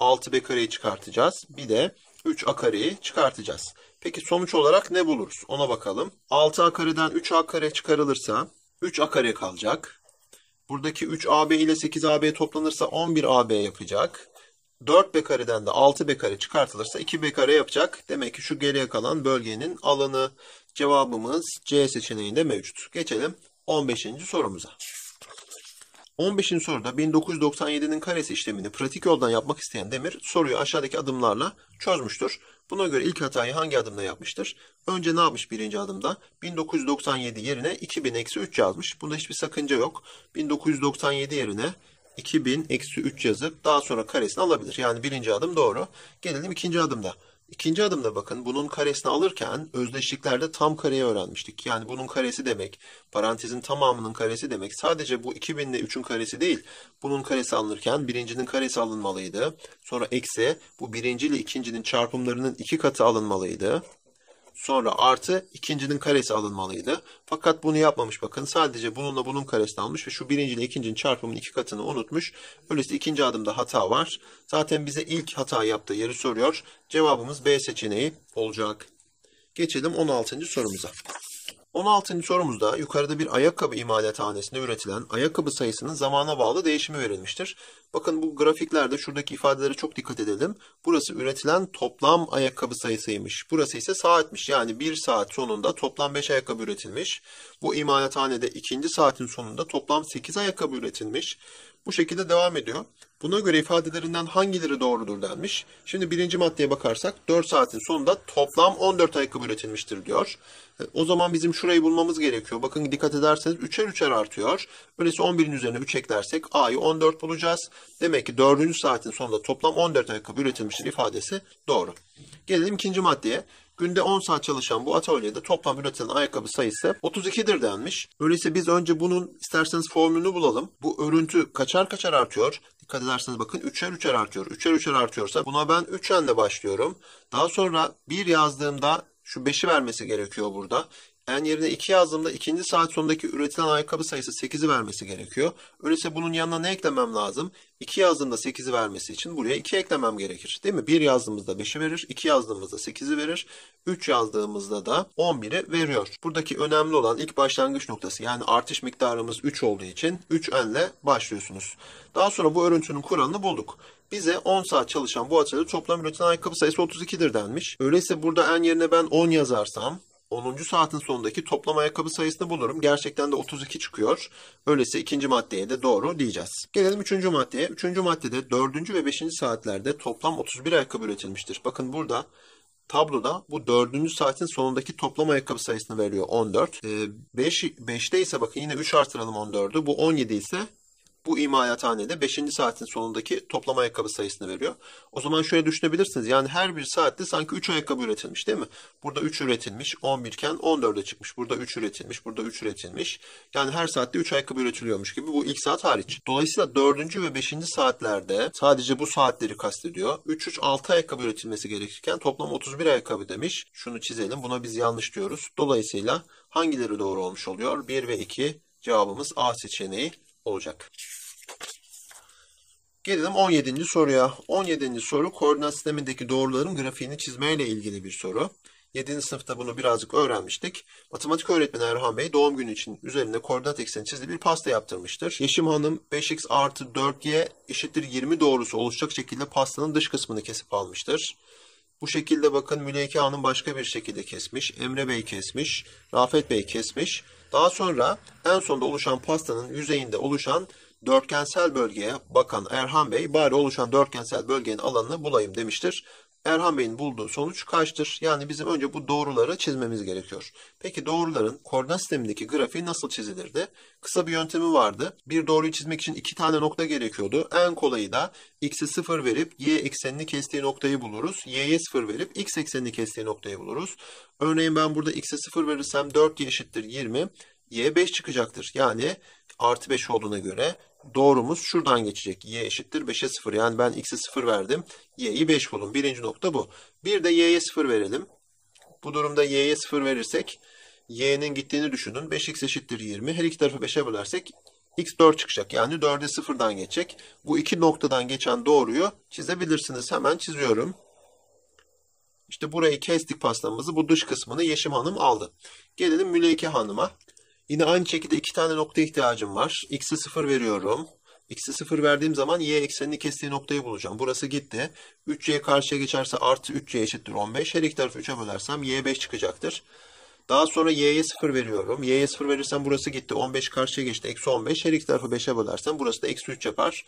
6b kareyi çıkartacağız. Bir de 3a kareyi çıkartacağız. Peki sonuç olarak ne buluruz? Ona bakalım. 6a kareden 3a kare çıkarılırsa 3a kare kalacak. Buradaki 3ab ile 8ab toplanırsa 11ab yapacak. 4 b de 6 b çıkartılırsa 2 b yapacak. Demek ki şu geriye kalan bölgenin alanı cevabımız C seçeneğinde mevcut. Geçelim 15. sorumuza. 15. soruda 1997'nin karesi işlemini pratik yoldan yapmak isteyen Demir soruyu aşağıdaki adımlarla çözmüştür. Buna göre ilk hatayı hangi adımda yapmıştır? Önce ne yapmış birinci adımda? 1997 yerine 2000-3 yazmış. Bunda hiçbir sakınca yok. 1997 yerine 2000 eksi 3 yazıp daha sonra karesini alabilir. Yani birinci adım doğru. Gelelim ikinci adımda. İkinci adımda bakın bunun karesini alırken özdeşliklerde tam kareyi öğrenmiştik. Yani bunun karesi demek, parantezin tamamının karesi demek. Sadece bu 2000 ile 3'ün karesi değil. Bunun karesi alınırken birincinin karesi alınmalıydı. Sonra eksi bu birinci ile ikincinin çarpımlarının iki katı alınmalıydı. Sonra artı ikincinin karesi alınmalıydı. Fakat bunu yapmamış bakın. Sadece bununla bunun karesini almış ve şu birinci ile ikincinin çarpımının iki katını unutmuş. Öyleyse ikinci adımda hata var. Zaten bize ilk hata yaptığı yeri soruyor. Cevabımız B seçeneği olacak. Geçelim 16. sorumuza. 16. sorumuzda yukarıda bir ayakkabı imalathanesinde üretilen ayakkabı sayısının zamana bağlı değişimi verilmiştir. Bakın bu grafiklerde şuradaki ifadelere çok dikkat edelim. Burası üretilen toplam ayakkabı sayısıymış. Burası ise saatmiş. Yani bir saat sonunda toplam 5 ayakkabı üretilmiş. Bu imalathanede ikinci saatin sonunda toplam 8 ayakkabı üretilmiş. Bu şekilde devam ediyor. Buna göre ifadelerinden hangileri doğrudur denmiş. Şimdi birinci maddeye bakarsak 4 saatin sonunda toplam 14 ayakkabı üretilmiştir diyor. E, o zaman bizim şurayı bulmamız gerekiyor. Bakın dikkat ederseniz 3'er 3'er artıyor. Öyleyse 11'in üzerine 3 eklersek A'yı 14 bulacağız. Demek ki 4. saatin sonunda toplam 14 ayakkabı üretilmiştir ifadesi doğru. Gelelim ikinci maddeye. Günde 10 saat çalışan bu atölyede toplam üretilen ayakkabı sayısı 32'dir denmiş. Öyleyse biz önce bunun isterseniz formülünü bulalım. Bu örüntü kaçar kaçar artıyor. Dikkat ederseniz bakın 3'er 3'er artıyor. 3'er 3'er artıyorsa buna ben 3 ile başlıyorum. Daha sonra 1 yazdığımda şu 5'i vermesi gerekiyor burada. N yerine 2 yazdığımda ikinci saat sonundaki üretilen ayakkabı sayısı 8'i vermesi gerekiyor. Öyleyse bunun yanına ne eklemem lazım? 2 yazdığımda 8'i vermesi için buraya 2 eklemem gerekir. Değil mi? 1 yazdığımızda 5'i verir, 2 yazdığımızda 8'i verir, 3 yazdığımızda da 11'i veriyor. Buradaki önemli olan ilk başlangıç noktası yani artış miktarımız 3 olduğu için 3N ile başlıyorsunuz. Daha sonra bu örüntünün kuralını bulduk. Bize 10 saat çalışan bu atölyede toplam üretilen ayakkabı sayısı 32'dir denmiş. Öyleyse burada N yerine ben 10 yazarsam 10. saatin sonundaki toplam ayakkabı sayısını bulurum. Gerçekten de 32 çıkıyor. Öyleyse ikinci maddeye de doğru diyeceğiz. Gelelim üçüncü maddeye. Üçüncü maddede 4. ve 5. saatlerde toplam 31 ayakkabı üretilmiştir. Bakın burada tabloda bu 4. saatin sonundaki toplam ayakkabı sayısını veriyor 14. 5, 5'te ise bakın yine 3 artıralım 14'ü. Bu 17 ise bu imalathanede 5. saatin sonundaki toplam ayakkabı sayısını veriyor. O zaman şöyle düşünebilirsiniz. Yani her bir saatte sanki 3 ayakkabı üretilmiş değil mi? Burada 3 üretilmiş, 11 iken 14'e çıkmış. Burada 3 üretilmiş, burada 3 üretilmiş. Yani her saatte 3 ayakkabı üretiliyormuş gibi bu ilk saat hariç. Dolayısıyla 4. ve 5. saatlerde sadece bu saatleri kastediyor. 3-3-6 ayakkabı üretilmesi gerekirken toplam 31 ayakkabı demiş. Şunu çizelim. Buna biz yanlış diyoruz. Dolayısıyla hangileri doğru olmuş oluyor? 1 ve 2 cevabımız A seçeneği olacak. Gelelim 17. soruya. 17. soru koordinat sistemindeki doğruların grafiğini çizmeyle ilgili bir soru. 7. sınıfta bunu birazcık öğrenmiştik. Matematik öğretmeni Erhan Bey doğum günü için üzerinde koordinat ekseni çizdiği bir pasta yaptırmıştır. Yeşim Hanım 5x artı 4y eşittir 20 doğrusu oluşacak şekilde pastanın dış kısmını kesip almıştır. Bu şekilde bakın Müleyke Hanım başka bir şekilde kesmiş. Emre Bey kesmiş. Rafet Bey kesmiş. Daha sonra en sonda oluşan pastanın yüzeyinde oluşan dörtgensel bölgeye bakan Erhan Bey bari oluşan dörtgensel bölgenin alanını bulayım demiştir. Erhan Bey'in bulduğu sonuç kaçtır? Yani bizim önce bu doğruları çizmemiz gerekiyor. Peki doğruların koordinat sistemindeki grafiği nasıl çizilirdi? Kısa bir yöntemi vardı. Bir doğruyu çizmek için iki tane nokta gerekiyordu. En kolayı da x'e 0 verip y eksenini kestiği noktayı buluruz. y'ye 0 verip x eksenini kestiği noktayı buluruz. Örneğin ben burada x'e 0 verirsem 4y eşittir 20. y 5 çıkacaktır. Yani artı 5 olduğuna göre doğrumuz şuradan geçecek. Y eşittir 5'e 0. Yani ben x'e 0 verdim. Y'yi 5 bulun. Birinci nokta bu. Bir de y'ye 0 verelim. Bu durumda y'ye 0 verirsek y'nin gittiğini düşünün. 5x eşittir 20. Her iki tarafı 5'e bölersek x 4 çıkacak. Yani 4'e 0'dan geçecek. Bu iki noktadan geçen doğruyu çizebilirsiniz. Hemen çiziyorum. İşte burayı kestik pastamızı. Bu dış kısmını Yeşim Hanım aldı. Gelelim Müleyke Hanım'a. Yine aynı şekilde iki tane nokta ihtiyacım var. X'e 0 veriyorum. X'e 0 verdiğim zaman y eksenini kestiği noktayı bulacağım. Burası gitti. 3y karşıya geçerse artı 3y eşittir 15. Her iki tarafı 3'e bölersem y 5 çıkacaktır. Daha sonra y'ye 0 veriyorum. y'ye 0 verirsem burası gitti. 15 karşıya geçti. Eksi 15. Her iki tarafı 5'e bölersem burası da eksi 3 yapar.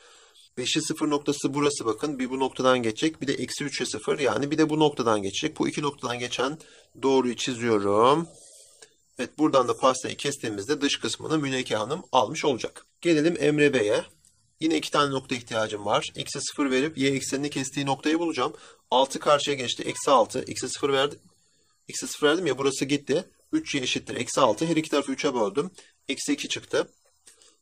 5'e 0 noktası burası bakın. Bir bu noktadan geçecek. Bir de eksi 3'e 0. Yani bir de bu noktadan geçecek. Bu iki noktadan geçen doğruyu çiziyorum. Evet buradan da pastayı kestiğimizde dış kısmını Müneke Hanım almış olacak. Gelelim Emre Bey'e. Yine iki tane nokta ihtiyacım var. X'e 0 verip y eksenini kestiği noktayı bulacağım. 6 karşıya geçti. Eksi 6. X'e 0 verdim. X'e 0 verdim ya burası gitti. 3y eşittir. Eksi 6. Her iki tarafı 3'e böldüm. Eksi 2 çıktı.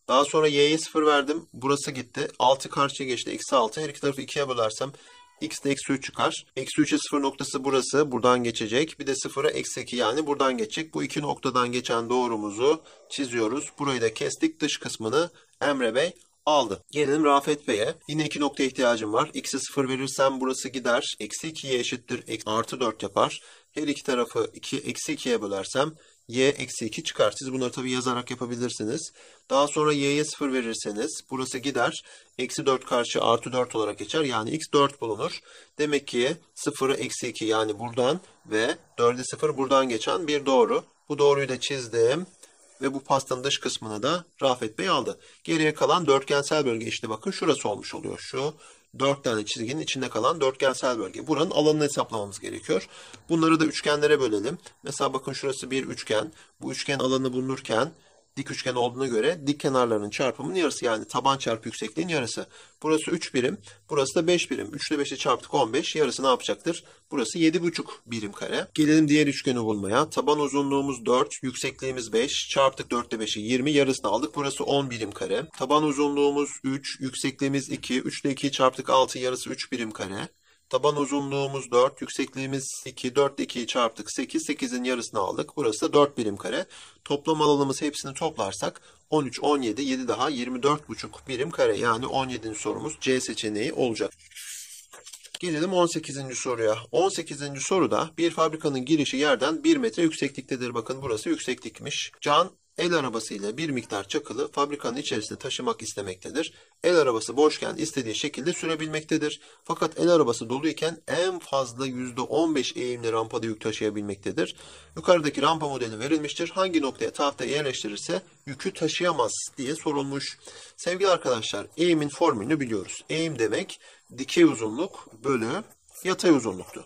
Daha sonra y'ye 0 verdim. Burası gitti. 6 karşıya geçti. Eksi 6. Her iki tarafı 2'ye bölersem x de eksi 3 çıkar. Eksi 3'e 0 noktası burası. Buradan geçecek. Bir de 0'a eksi 2 yani buradan geçecek. Bu iki noktadan geçen doğrumuzu çiziyoruz. Burayı da kestik. Dış kısmını Emre Bey aldı. Gelelim Rafet Bey'e. Yine iki noktaya ihtiyacım var. X'e 0 verirsem burası gider. Eksi 2'ye eşittir. Artı 4 yapar. Her iki tarafı 2, eksi 2'ye bölersem y eksi 2 çıkar. Siz bunları tabi yazarak yapabilirsiniz. Daha sonra y'ye 0 verirseniz burası gider. Eksi 4 karşı artı 4 olarak geçer. Yani x 4 bulunur. Demek ki 0'ı eksi 2 yani buradan ve 4'e 0 buradan geçen bir doğru. Bu doğruyu da çizdim. Ve bu pastanın dış kısmını da Rafet Bey aldı. Geriye kalan dörtgensel bölge işte bakın şurası olmuş oluyor. Şu dört tane çizginin içinde kalan dörtgensel bölge. Buranın alanını hesaplamamız gerekiyor. Bunları da üçgenlere bölelim. Mesela bakın şurası bir üçgen. Bu üçgen alanı bulunurken dik üçgen olduğuna göre dik kenarlarının çarpımının yarısı yani taban çarpı yüksekliğin yarısı. Burası 3 birim, burası da 5 birim. 3 ile 5'i çarptık 15, yarısı ne yapacaktır? Burası 7,5 birim kare. Gelelim diğer üçgeni bulmaya. Taban uzunluğumuz 4, yüksekliğimiz 5, çarptık 4 ile 5'i 20, yarısını aldık. Burası 10 birim kare. Taban uzunluğumuz 3, yüksekliğimiz 2, 3 ile 2'yi çarptık 6, yarısı 3 birim kare. Taban uzunluğumuz 4, yüksekliğimiz 2, 4 2'yi çarptık 8, 8'in yarısını aldık. Burası da 4 birim kare. Toplam alanımız hepsini toplarsak 13, 17, 7 daha 24,5 birim kare. Yani 17. sorumuz C seçeneği olacak. Gelelim 18. soruya. 18. soruda bir fabrikanın girişi yerden 1 metre yüksekliktedir. Bakın burası yükseklikmiş. Can el arabasıyla bir miktar çakılı fabrikanın içerisinde taşımak istemektedir. El arabası boşken istediği şekilde sürebilmektedir. Fakat el arabası doluyken en fazla %15 eğimli rampada yük taşıyabilmektedir. Yukarıdaki rampa modeli verilmiştir. Hangi noktaya tahta yerleştirirse yükü taşıyamaz diye sorulmuş. Sevgili arkadaşlar eğimin formülünü biliyoruz. Eğim demek dikey uzunluk bölü yatay uzunluktu.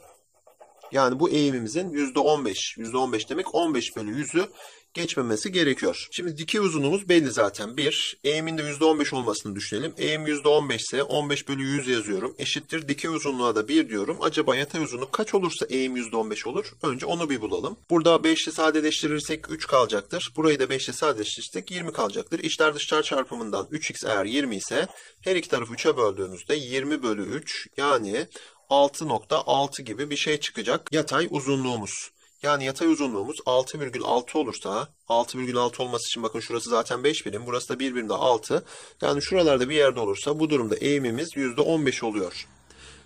Yani bu eğimimizin %15, %15 demek 15 bölü 100'ü geçmemesi gerekiyor. Şimdi dikey uzunluğumuz belli zaten. 1. Eğimin de %15 olmasını düşünelim. Eğim %15 ise 15 bölü 100 yazıyorum. Eşittir dikey uzunluğa da 1 diyorum. Acaba yatay uzunluk kaç olursa eğim %15 olur? Önce onu bir bulalım. Burada 5 ile sadeleştirirsek 3 kalacaktır. Burayı da 5 ile sadeleştirirsek 20 kalacaktır. İçler dışlar çarpımından 3x eğer 20 ise her iki tarafı 3'e böldüğümüzde 20 bölü 3 yani 6.6 gibi bir şey çıkacak yatay uzunluğumuz. Yani yatay uzunluğumuz 6,6 olursa 6,6 olması için bakın şurası zaten 5 birim. Burası da 1 birim de 6. Yani şuralarda bir yerde olursa bu durumda eğimimiz %15 oluyor.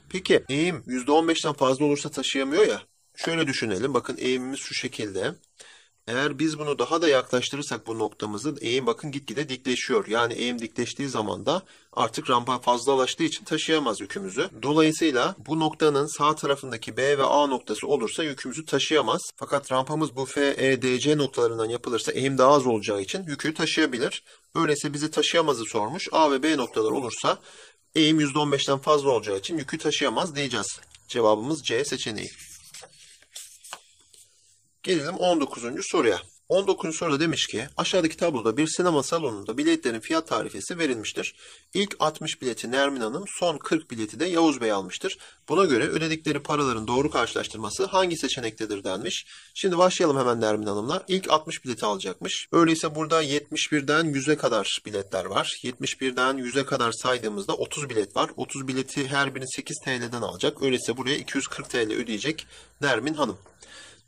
Peki eğim %15'ten fazla olursa taşıyamıyor ya. Şöyle düşünelim. Bakın eğimimiz şu şekilde. Eğer biz bunu daha da yaklaştırırsak bu noktamızı eğim bakın gitgide dikleşiyor. Yani eğim dikleştiği zaman da artık rampa fazlalaştığı için taşıyamaz yükümüzü. Dolayısıyla bu noktanın sağ tarafındaki B ve A noktası olursa yükümüzü taşıyamaz. Fakat rampamız bu F, E, D, C noktalarından yapılırsa eğim daha az olacağı için yükü taşıyabilir. Öyleyse bizi taşıyamazı sormuş. A ve B noktalar olursa eğim %15'ten fazla olacağı için yükü taşıyamaz diyeceğiz. Cevabımız C seçeneği. Gelelim 19. soruya. 19. soruda demiş ki aşağıdaki tabloda bir sinema salonunda biletlerin fiyat tarifesi verilmiştir. İlk 60 bileti Nermin Hanım, son 40 bileti de Yavuz Bey almıştır. Buna göre ödedikleri paraların doğru karşılaştırması hangi seçenektedir denmiş. Şimdi başlayalım hemen Nermin Hanım'la. İlk 60 bileti alacakmış. Öyleyse burada 71'den 100'e kadar biletler var. 71'den 100'e kadar saydığımızda 30 bilet var. 30 bileti her birini 8 TL'den alacak. Öyleyse buraya 240 TL ödeyecek Nermin Hanım.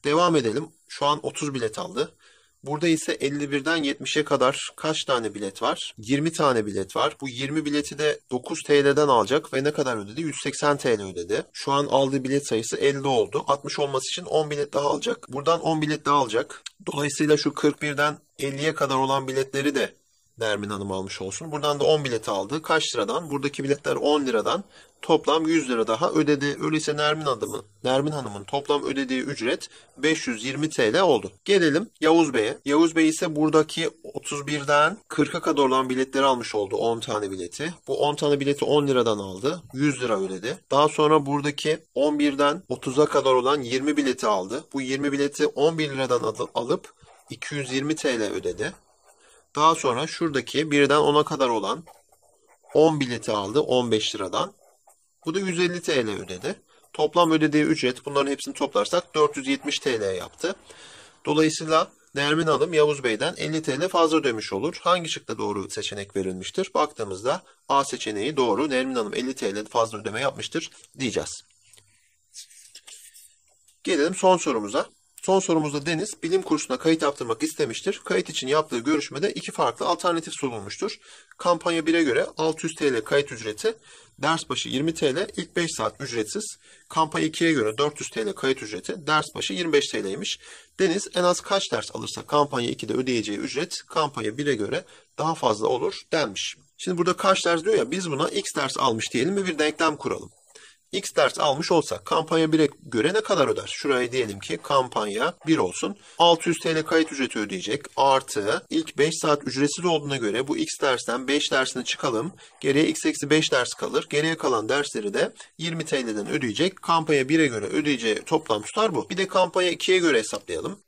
Devam edelim. Şu an 30 bilet aldı. Burada ise 51'den 70'e kadar kaç tane bilet var? 20 tane bilet var. Bu 20 bileti de 9 TL'den alacak ve ne kadar ödedi? 180 TL ödedi. Şu an aldığı bilet sayısı 50 oldu. 60 olması için 10 bilet daha alacak. Buradan 10 bilet daha alacak. Dolayısıyla şu 41'den 50'ye kadar olan biletleri de Nermin Hanım almış olsun. Buradan da 10 bilet aldı. Kaç liradan? Buradaki biletler 10 liradan toplam 100 lira daha ödedi. Öyleyse Nermin Hanım'ın Nermin Hanım'ın toplam ödediği ücret 520 TL oldu. Gelelim Yavuz Bey'e. Yavuz Bey ise buradaki 31'den 40'a kadar olan biletleri almış oldu 10 tane bileti. Bu 10 tane bileti 10 liradan aldı. 100 lira ödedi. Daha sonra buradaki 11'den 30'a kadar olan 20 bileti aldı. Bu 20 bileti 11 liradan alıp 220 TL ödedi. Daha sonra şuradaki 1'den 10'a kadar olan 10 bileti aldı 15 liradan. Bu da 150 TL ödedi. Toplam ödediği ücret bunların hepsini toplarsak 470 TL yaptı. Dolayısıyla Nermin Hanım Yavuz Bey'den 50 TL fazla ödemiş olur. Hangi şıkta doğru seçenek verilmiştir? Baktığımızda A seçeneği doğru. Nermin Hanım 50 TL fazla ödeme yapmıştır diyeceğiz. Gelelim son sorumuza. Son sorumuzda Deniz bilim kursuna kayıt yaptırmak istemiştir. Kayıt için yaptığı görüşmede iki farklı alternatif sunulmuştur. Kampanya 1'e göre 600 TL kayıt ücreti, ders başı 20 TL, ilk 5 saat ücretsiz. Kampanya 2'ye göre 400 TL kayıt ücreti, ders başı 25 TL'ymiş. Deniz en az kaç ders alırsa kampanya 2'de ödeyeceği ücret kampanya 1'e göre daha fazla olur denmiş. Şimdi burada kaç ders diyor ya biz buna x ders almış diyelim ve bir denklem kuralım. X ders almış olsak kampanya 1'e göre ne kadar öder? Şuraya diyelim ki kampanya 1 olsun. 600 TL kayıt ücreti ödeyecek. Artı ilk 5 saat ücretsiz olduğuna göre bu X dersten 5 dersini çıkalım. Geriye X eksi 5 ders kalır. Geriye kalan dersleri de 20 TL'den ödeyecek. Kampanya 1'e göre ödeyeceği toplam tutar bu. Bir de kampanya 2'ye göre hesaplayalım.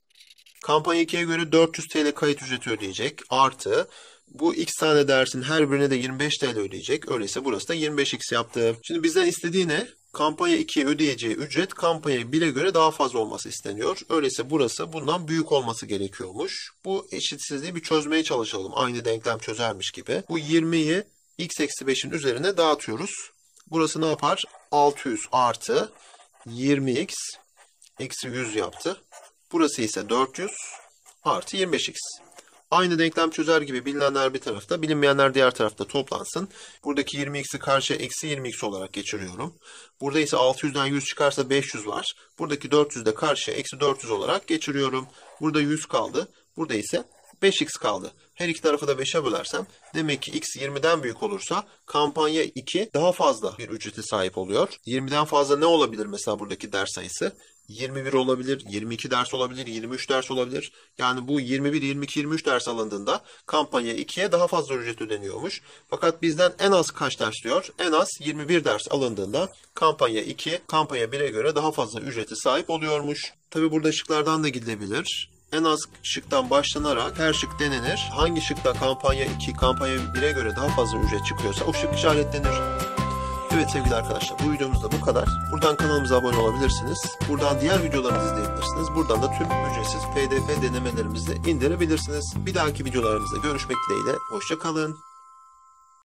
Kampanya 2'ye göre 400 TL kayıt ücreti ödeyecek. Artı bu x tane dersin her birine de 25 TL ödeyecek. Öyleyse burası da 25x yaptı. Şimdi bizden istediği ne? kampanya 2'ye ödeyeceği ücret kampanya 1'e göre daha fazla olması isteniyor. Öyleyse burası bundan büyük olması gerekiyormuş. Bu eşitsizliği bir çözmeye çalışalım. Aynı denklem çözermiş gibi. Bu 20'yi x eksi 5'in üzerine dağıtıyoruz. Burası ne yapar? 600 artı 20x eksi 100 yaptı. Burası ise 400 artı 25x. Aynı denklem çözer gibi bilinenler bir tarafta, bilinmeyenler diğer tarafta toplansın. Buradaki 20x'i karşı eksi 20x olarak geçiriyorum. Burada ise 600'den 100 çıkarsa 500 var. Buradaki 400 de karşı eksi 400 olarak geçiriyorum. Burada 100 kaldı. Burada ise 5x kaldı. Her iki tarafı da 5'e bölersem demek ki x 20'den büyük olursa kampanya 2 daha fazla bir ücrete sahip oluyor. 20'den fazla ne olabilir mesela buradaki ders sayısı? 21 olabilir, 22 ders olabilir, 23 ders olabilir. Yani bu 21, 22, 23 ders alındığında kampanya 2'ye daha fazla ücret ödeniyormuş. Fakat bizden en az kaç ders diyor? En az 21 ders alındığında kampanya 2, kampanya 1'e göre daha fazla ücreti sahip oluyormuş. Tabi burada şıklardan da gidebilir. En az şıktan başlanarak her şık denenir. Hangi şıkta kampanya 2, kampanya 1'e göre daha fazla ücret çıkıyorsa o şık işaretlenir. Evet sevgili arkadaşlar bu videomuz da bu kadar. Buradan kanalımıza abone olabilirsiniz. Buradan diğer videolarımızı izleyebilirsiniz. Buradan da tüm ücretsiz pdf denemelerimizi indirebilirsiniz. Bir dahaki videolarımızda görüşmek dileğiyle. Hoşçakalın.